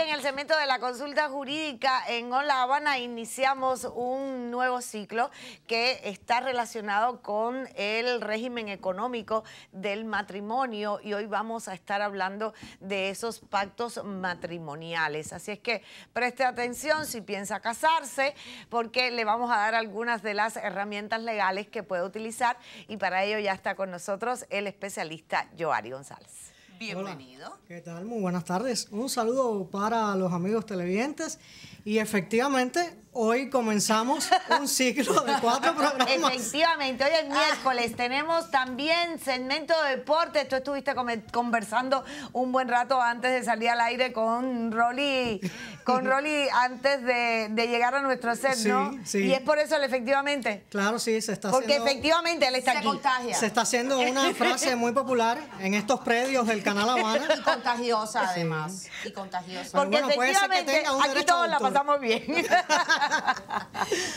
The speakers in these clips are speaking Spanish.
en el cemento de la consulta jurídica en Hola Habana iniciamos un nuevo ciclo que está relacionado con el régimen económico del matrimonio y hoy vamos a estar hablando de esos pactos matrimoniales. Así es que preste atención si piensa casarse porque le vamos a dar algunas de las herramientas legales que puede utilizar y para ello ya está con nosotros el especialista Joari González. Bienvenido. ¿Qué tal? Muy buenas tardes. Un saludo para los amigos televidentes y efectivamente, hoy comenzamos un ciclo de cuatro programas. Efectivamente, hoy es ah. miércoles. Tenemos también segmento de deportes. Tú estuviste conversando un buen rato antes de salir al aire con Rolly, con Rolly antes de, llegar a nuestro set, ¿no? Y es por eso, efectivamente. Claro, sí, se está Porque haciendo... Porque efectivamente él está se Contagia. Se está haciendo una frase muy popular en estos predios del Canal Habana. Y contagiosa, además. Y contagiosa. Porque efectivamente, aquí todos la estamos bien.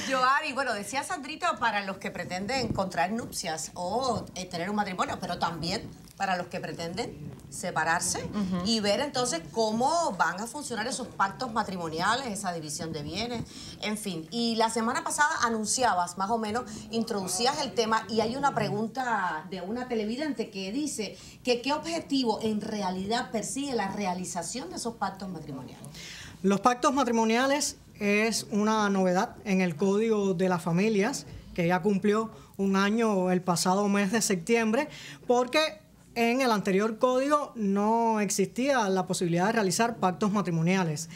Joari, bueno, decía Sandrita, para los que pretenden contraer nupcias o eh, tener un matrimonio, pero también para los que pretenden separarse y ver entonces cómo van a funcionar esos pactos matrimoniales, esa división de bienes, en fin. Y la semana pasada anunciabas, más o menos, introducías el tema y hay una pregunta de una televidente que dice que qué objetivo en realidad persigue la realización de esos pactos matrimoniales. Los pactos matrimoniales es una novedad en el Código de las Familias que ya cumplió un año el pasado mes de septiembre porque en el anterior código no existía la posibilidad de realizar pactos matrimoniales.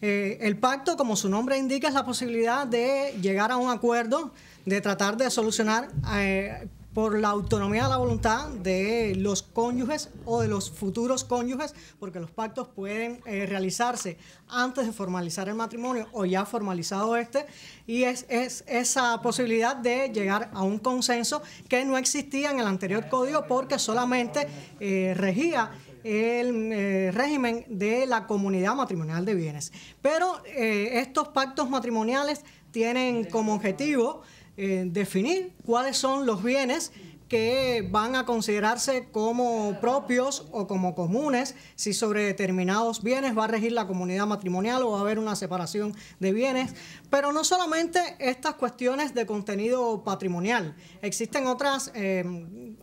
Eh, el pacto, como su nombre indica, es la posibilidad de llegar a un acuerdo, de tratar de solucionar eh, por la autonomía de la voluntad de los cónyuges o de los futuros cónyuges, porque los pactos pueden eh, realizarse antes de formalizar el matrimonio o ya formalizado este, y es, esa posibilidad de llegar a un consenso que no existía en el anterior código porque solamente eh, regía el eh, régimen de la comunidad matrimonial de bienes. Pero estos pactos matrimoniales tienen como objetivo... Eh, definir cuáles son los bienes que van a considerarse como propios o como comunes, si sobre determinados bienes va a regir la comunidad matrimonial o va a haber una separación de bienes. Pero no solamente estas cuestiones de contenido patrimonial, existen otras, eh,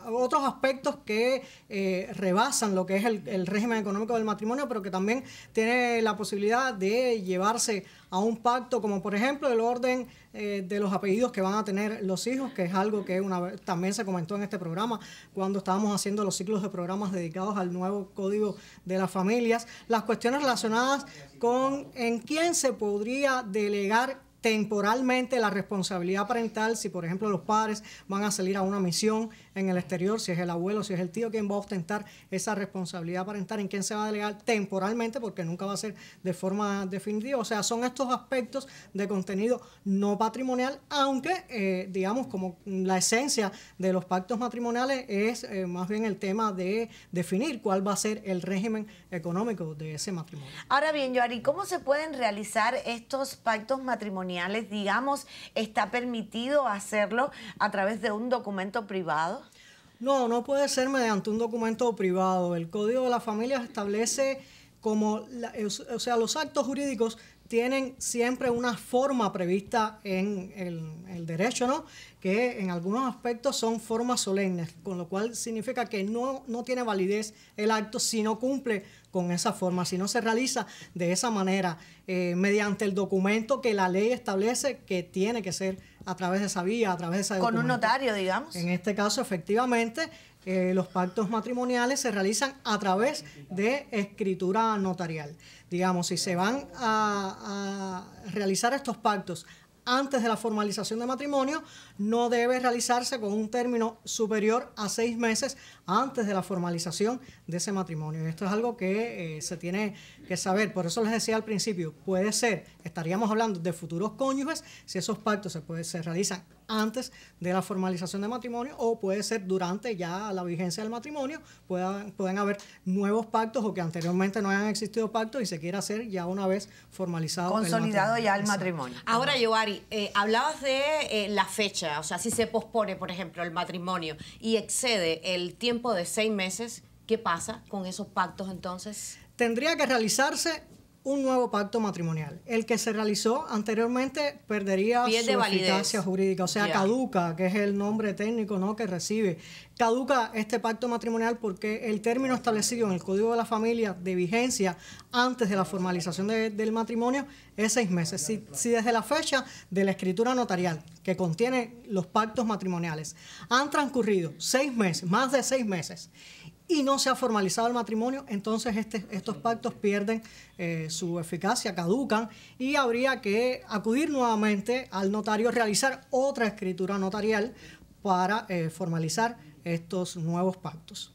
otros aspectos que eh, rebasan lo que es el, el régimen económico del matrimonio, pero que también tiene la posibilidad de llevarse a un pacto, como por ejemplo el orden eh, de los apellidos que van a tener los hijos, que es algo que una vez, también se comentó en este programa cuando estábamos haciendo los ciclos de programas dedicados al nuevo código de las familias, las cuestiones relacionadas con en quién se podría delegar temporalmente la responsabilidad parental, si por ejemplo los padres van a salir a una misión en el exterior, si es el abuelo, si es el tío quien va a ostentar esa responsabilidad parental, en quién se va a delegar temporalmente, porque nunca va a ser de forma definitiva. O sea, son estos aspectos de contenido no patrimonial, aunque eh, digamos como la esencia de los pactos matrimoniales es eh, más bien el tema de definir cuál va a ser el régimen económico de ese matrimonio. Ahora bien, Joari, ¿cómo se pueden realizar estos pactos matrimoniales? digamos, está permitido hacerlo a través de un documento privado? No, no puede ser mediante un documento privado. El Código de la Familia establece como, o sea, los actos jurídicos tienen siempre una forma prevista en el, derecho, ¿no? que en algunos aspectos son formas solemnes, con lo cual significa que no, no tiene validez el acto si no cumple con esa forma, si no se realiza de esa manera, eh, mediante el documento que la ley establece que tiene que ser a través de esa vía, a través de esa... Con un notario, digamos. En este caso, efectivamente, los pactos matrimoniales se realizan a través de escritura notarial. Digamos, si se van a, a realizar estos pactos antes de la formalización de matrimonio, no debe realizarse con un término superior a seis meses antes de la formalización de ese matrimonio. Esto es algo que eh, se tiene que saber. Por eso les decía al principio, puede ser, estaríamos hablando de futuros cónyuges, si esos pactos se, puede, se realizan antes de la formalización de matrimonio o puede ser durante ya la vigencia del matrimonio, pueden haber nuevos pactos o que anteriormente no hayan existido pactos y se quiera hacer ya una vez formalizado. Consolidado ya el matrimonio. Ahora, Yoari, eh, hablabas de eh, la fecha o sea, si se pospone, por ejemplo, el matrimonio y excede el tiempo de seis meses, ¿qué pasa con esos pactos entonces? Tendría que realizarse un nuevo pacto matrimonial. El que se realizó anteriormente perdería su eficacia jurídica, o sea, caduca, que es el nombre técnico ¿no? que recibe. Caduca este pacto matrimonial porque el término establecido en el Código de la Familia de vigencia antes de la formalización del matrimonio es seis meses. Si, si desde la fecha de la escritura notarial, que contiene los pactos matrimoniales, han transcurrido seis meses, más de seis meses, y no se ha formalizado el matrimonio, entonces este, estos pactos pierden eh, su eficacia, caducan y habría que acudir nuevamente al notario, realizar otra escritura notarial para eh, formalizar estos nuevos pactos.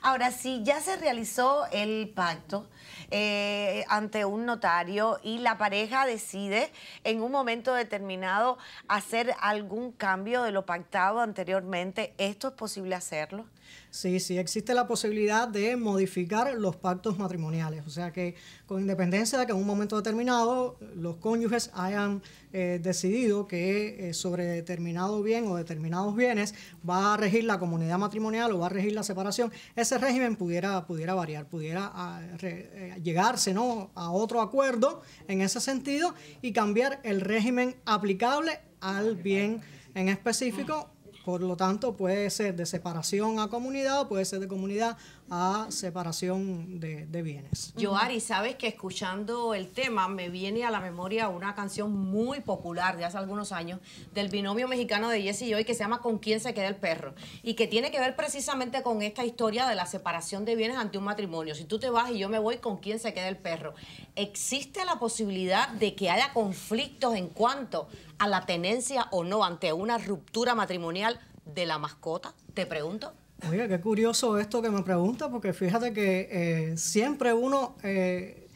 Ahora, si ya se realizó el pacto eh, ante un notario y la pareja decide en un momento determinado hacer algún cambio de lo pactado anteriormente, ¿esto es posible hacerlo? Sí, sí, existe la posibilidad de modificar los pactos matrimoniales. O sea que con independencia de que en un momento determinado los cónyuges hayan eh, decidido que eh, sobre determinado bien o determinados bienes va a regir la comunidad matrimonial o va a regir la separación, ese régimen pudiera, pudiera variar, pudiera ah, eh, llegarse ¿no? a otro acuerdo en ese sentido y cambiar el régimen aplicable al bien en específico por lo tanto, puede ser de separación a comunidad o puede ser de comunidad a separación de, bienes. Yo, Ari, sabes que escuchando el tema me viene a la memoria una canción muy popular de hace algunos años del binomio mexicano de Jesse y Joy que se llama Con quién se queda el perro y que tiene que ver precisamente con esta historia de la separación de bienes ante un matrimonio. Si tú te vas y yo me voy, ¿con quién se queda el perro? ¿Existe la posibilidad de que haya conflictos en cuanto a la tenencia o no ante una ruptura matrimonial de la mascota? Te pregunto. Oiga, qué curioso esto que me pregunta, porque fíjate que eh, siempre uno eh,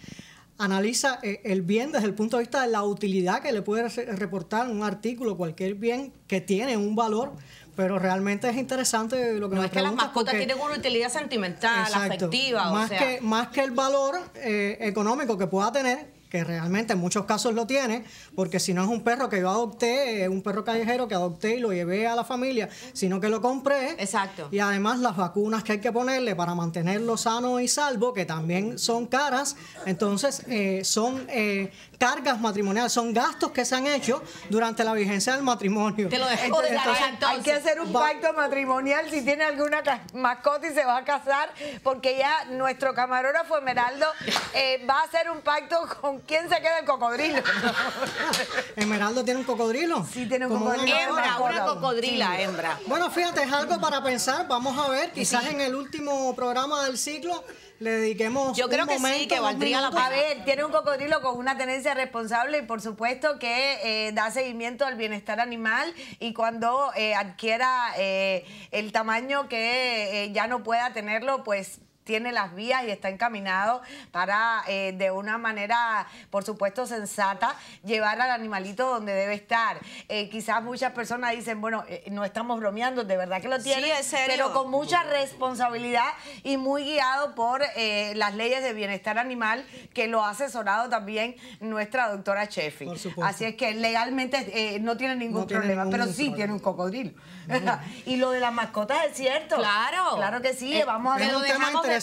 analiza eh, el bien desde el punto de vista de la utilidad que le puede reportar un artículo, cualquier bien que tiene un valor, pero realmente es interesante lo que no es que las mascotas tienen una utilidad sentimental, afectiva, más o sea. que más que el valor económico que pueda tener que realmente en muchos casos lo tiene, porque si no es un perro que yo adopté, un perro callejero que adopté y lo llevé a la familia, sino que lo compré. Exacto. Y además las vacunas que hay que ponerle para mantenerlo sano y salvo, que también son caras, entonces eh, son eh, cargas matrimoniales, son gastos que se han hecho durante la vigencia del matrimonio. hay que hacer un pacto matrimonial si tiene alguna mascota y se va a casar, porque ya nuestro camarógrafo Emeraldo eh, va a hacer un pacto con quién se queda el cocodrilo. ¿Emeraldo tiene un cocodrilo. Sí, tiene un cocodrilo. Una hembra, una cocodrila, hembra. Bueno, fíjate, es algo para pensar. Vamos a ver, quizás en el último programa del ciclo le dediquemos Yo creo un que momento, sí, que valdría la pena. A ver, tiene un cocodrilo con una tenencia responsable y por supuesto que eh, da seguimiento al bienestar animal y cuando eh, adquiera eh, el tamaño que ya no pueda tenerlo, pues tiene las vías y está encaminado para, eh, de una manera, por supuesto, sensata, llevar al animalito donde debe estar. Eh, quizás muchas personas dicen, bueno, eh, no estamos bromeando, de verdad que lo tiene, sí, pero con mucha responsabilidad y muy guiado por las leyes de bienestar animal que lo ha asesorado también nuestra doctora Chefi. Así es que legalmente no tiene ningún problema, pero sí tiene un cocodrilo. y lo de las mascotas es cierto. Claro. Claro que sí, vamos a ver.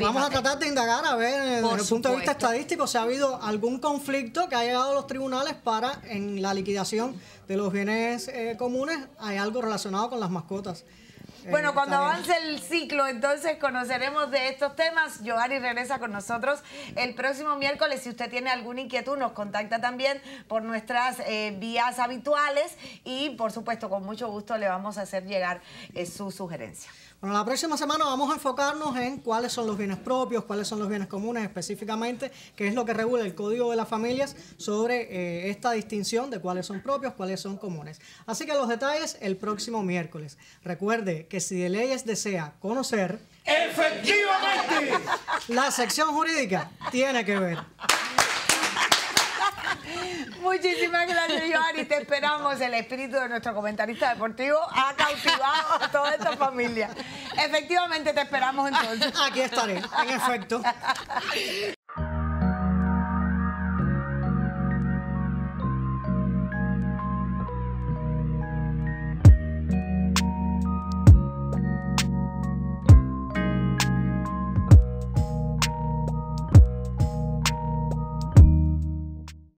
Vamos a tratar de indagar, a ver, desde el punto de vista estadístico, si ha habido algún conflicto que ha llegado a los tribunales para, en la liquidación de los bienes eh, comunes, hay algo relacionado con las mascotas. Bueno, cuando avance el ciclo, entonces conoceremos de estos temas. Giovanni regresa con nosotros el próximo miércoles. Si usted tiene alguna inquietud, nos contacta también por nuestras eh, vías habituales y, por supuesto, con mucho gusto le vamos a hacer llegar eh, su sugerencia. Bueno, la próxima semana vamos a enfocarnos en cuáles son los bienes propios, cuáles son los bienes comunes específicamente, qué es lo que regula el Código de las Familias sobre eh, esta distinción de cuáles son propios, cuáles son comunes. Así que los detalles el próximo miércoles. Recuerde que si de leyes desea conocer, efectivamente, la sección jurídica tiene que ver. Muchísimas gracias, y te esperamos. El espíritu de nuestro comentarista deportivo ha cautivado a toda esta familia. Efectivamente, te esperamos entonces. Aquí estaré, en efecto.